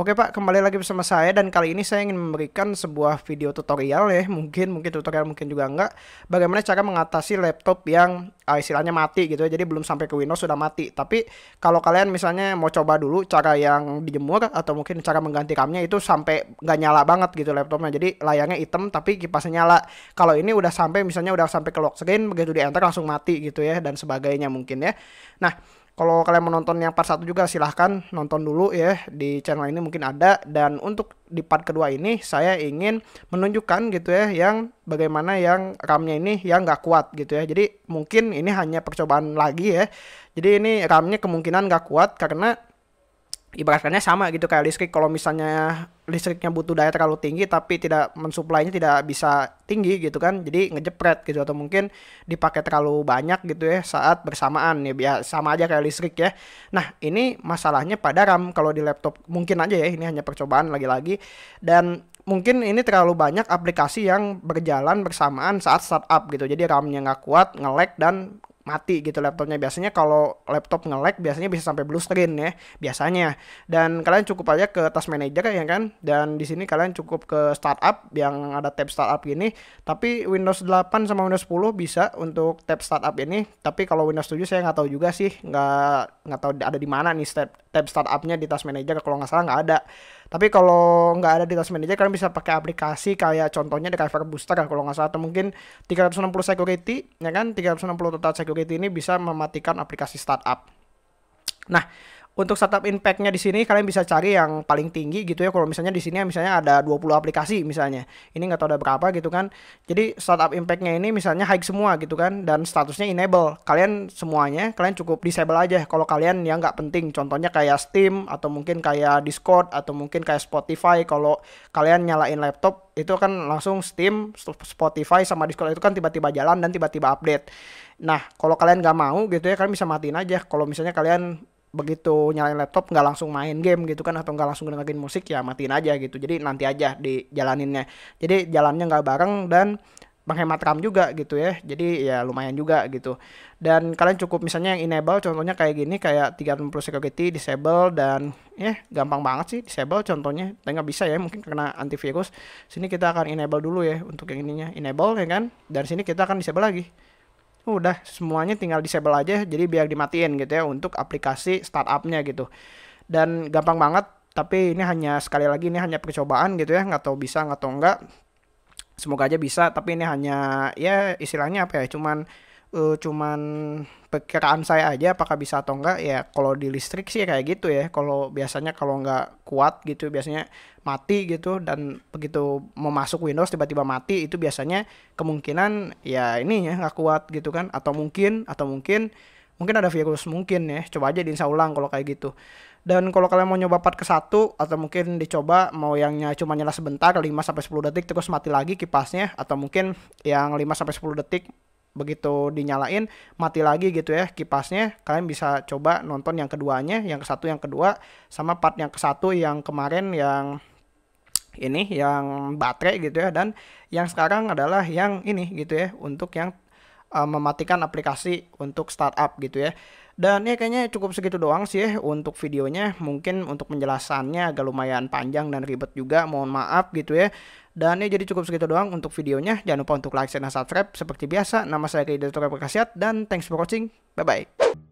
Oke Pak, kembali lagi bersama saya dan kali ini saya ingin memberikan sebuah video tutorial ya, mungkin mungkin tutorial mungkin juga enggak, bagaimana cara mengatasi laptop yang uh, istilahnya mati gitu ya. Jadi belum sampai ke Windows sudah mati. Tapi kalau kalian misalnya mau coba dulu cara yang dijemur atau mungkin cara mengganti RAM-nya itu sampai nggak nyala banget gitu laptopnya. Jadi layarnya hitam tapi kipasnya nyala. Kalau ini udah sampai misalnya udah sampai ke lock screen begitu di enter langsung mati gitu ya dan sebagainya mungkin ya. Nah, kalau kalian menonton yang part 1 juga silahkan nonton dulu ya di channel ini mungkin ada dan untuk di part kedua ini saya ingin menunjukkan gitu ya yang bagaimana yang RAM-nya ini yang nggak kuat gitu ya. Jadi mungkin ini hanya percobaan lagi ya. Jadi ini RAM-nya kemungkinan nggak kuat karena ibaratnya sama gitu kayak listrik kalau misalnya listriknya butuh daya terlalu tinggi tapi tidak mensuplainya tidak bisa tinggi gitu kan jadi ngejepret gitu atau mungkin dipakai terlalu banyak gitu ya saat bersamaan ya biar sama aja kayak listrik ya nah ini masalahnya pada RAM kalau di laptop mungkin aja ya ini hanya percobaan lagi-lagi dan mungkin ini terlalu banyak aplikasi yang berjalan bersamaan saat startup gitu jadi RAMnya nggak kuat ngelek dan mati gitu laptopnya biasanya kalau laptop ngelek biasanya bisa sampai blue screen ya biasanya dan kalian cukup aja ke task manager ya kan dan di sini kalian cukup ke startup yang ada tab startup gini tapi Windows 8 sama Windows 10 bisa untuk tab startup ini tapi kalau Windows 7 saya nggak tahu juga sih nggak nggak tahu ada di mana nih step tab startupnya di task manager kalau nggak salah nggak ada tapi kalau nggak ada di task manager kalian bisa pakai aplikasi kayak contohnya di driver booster kan kalau nggak salah atau mungkin 360 security ya kan 360 total security ini bisa mematikan aplikasi startup nah untuk startup impact-nya di sini kalian bisa cari yang paling tinggi gitu ya. Kalau misalnya di sini ya, misalnya ada 20 aplikasi misalnya. Ini nggak tahu ada berapa gitu kan. Jadi startup impact-nya ini misalnya high semua gitu kan dan statusnya enable. Kalian semuanya kalian cukup disable aja kalau kalian yang nggak penting. Contohnya kayak Steam atau mungkin kayak Discord atau mungkin kayak Spotify kalau kalian nyalain laptop itu kan langsung Steam, Spotify sama Discord itu kan tiba-tiba jalan dan tiba-tiba update. Nah, kalau kalian nggak mau gitu ya, kalian bisa matiin aja. Kalau misalnya kalian begitu nyalain laptop nggak langsung main game gitu kan atau nggak langsung dengerin musik ya matiin aja gitu jadi nanti aja di jalaninnya jadi jalannya nggak bareng dan menghemat RAM juga gitu ya jadi ya lumayan juga gitu dan kalian cukup misalnya yang enable contohnya kayak gini kayak 360 security disable dan ya gampang banget sih disable contohnya tapi nggak bisa ya mungkin karena antivirus sini kita akan enable dulu ya untuk yang ininya enable ya kan dan sini kita akan disable lagi udah semuanya tinggal disable aja jadi biar dimatiin gitu ya untuk aplikasi startupnya gitu dan gampang banget tapi ini hanya sekali lagi ini hanya percobaan gitu ya nggak tahu bisa nggak tahu enggak semoga aja bisa tapi ini hanya ya istilahnya apa ya cuman uh, cuman perkiraan saya aja apakah bisa atau enggak ya kalau di listrik sih kayak gitu ya kalau biasanya kalau nggak kuat gitu biasanya mati gitu dan begitu mau masuk Windows tiba-tiba mati itu biasanya kemungkinan ya ini ya nggak kuat gitu kan atau mungkin atau mungkin mungkin ada virus mungkin ya coba aja diinsa ulang kalau kayak gitu dan kalau kalian mau nyoba part ke satu atau mungkin dicoba mau yang cuma nyala sebentar 5 sampai 10 detik terus mati lagi kipasnya atau mungkin yang 5 sampai 10 detik begitu dinyalain mati lagi gitu ya kipasnya kalian bisa coba nonton yang keduanya yang ke satu yang kedua sama part yang ke satu yang kemarin yang ini yang baterai gitu ya dan yang sekarang adalah yang ini gitu ya untuk yang uh, mematikan aplikasi untuk startup gitu ya dan ya kayaknya cukup segitu doang sih ya untuk videonya. Mungkin untuk penjelasannya agak lumayan panjang dan ribet juga. Mohon maaf gitu ya. Dan ya jadi cukup segitu doang untuk videonya. Jangan lupa untuk like, share, dan subscribe. Seperti biasa, nama saya Kedidatur Perkasiat dan thanks for watching. Bye-bye.